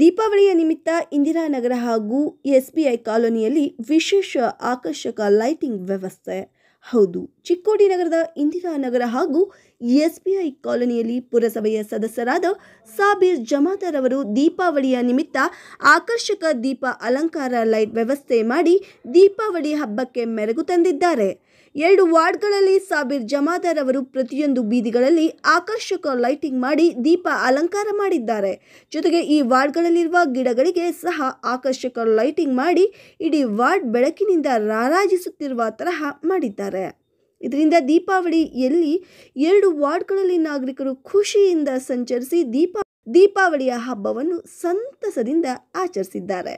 ದೀಪಾವಳಿಯ ನಿಮಿತ್ತ ಇಂದಿರಾನಗರ ಹಾಗೂ ಎಸ್ ಬಿ ಐ ಕಾಲೋನಿಯಲ್ಲಿ ವಿಶೇಷ ಆಕರ್ಷಕ ಲೈಟಿಂಗ್ ವ್ಯವಸ್ಥೆ ಹೌದು ಚಿಕ್ಕೋಡಿ ನಗರದ ಇಂದಿರಾನಗರ ಹಾಗೂ ಎಸ್ಬಿಐ ಕಾಲೋನಿಯಲ್ಲಿ ಪುರಸಭೆಯ ಸದಸ್ಯರಾದ ಸಾಬೀರ್ ಜಮಾದಾರ್ ಅವರು ದೀಪಾವಳಿಯ ನಿಮಿತ್ತ ಆಕರ್ಷಕ ದೀಪ ಅಲಂಕಾರ ಲೈಟ್ ವ್ಯವಸ್ಥೆ ಮಾಡಿ ದೀಪಾವಳಿ ಹಬ್ಬಕ್ಕೆ ಮೆರಗು ತಂದಿದ್ದಾರೆ ಎರಡು ವಾರ್ಡ್ಗಳಲ್ಲಿ ಸಾಬೀರ್ ಜಮಾದಾರ್ ಅವರು ಪ್ರತಿಯೊಂದು ಬೀದಿಗಳಲ್ಲಿ ಆಕರ್ಷಕ ಲೈಟಿಂಗ್ ಮಾಡಿ ದೀಪ ಅಲಂಕಾರ ಮಾಡಿದ್ದಾರೆ ಜೊತೆಗೆ ಈ ವಾರ್ಡ್ಗಳಲ್ಲಿರುವ ಗಿಡಗಳಿಗೆ ಸಹ ಆಕರ್ಷಕ ಲೈಟಿಂಗ್ ಮಾಡಿ ಇಡೀ ವಾರ್ಡ್ ಬೆಳಕಿನಿಂದ ರಾರಾಜಿಸುತ್ತಿರುವ ತರಹ ಮಾಡಿದ್ದಾರೆ ಇದರಿಂದ ದೀಪಾವಳಿಯಲ್ಲಿ ಎರಡು ವಾರ್ಡ್ಗಳಲ್ಲಿ ನಾಗರಿಕರು ಖುಷಿಯಿಂದ ಸಂಚರಿಸಿ ದೀಪ ದೀಪಾವಳಿಯ ಹಬ್ಬವನ್ನು ಸಂತಸದಿಂದ ಆಚರಿಸಿದ್ದಾರೆ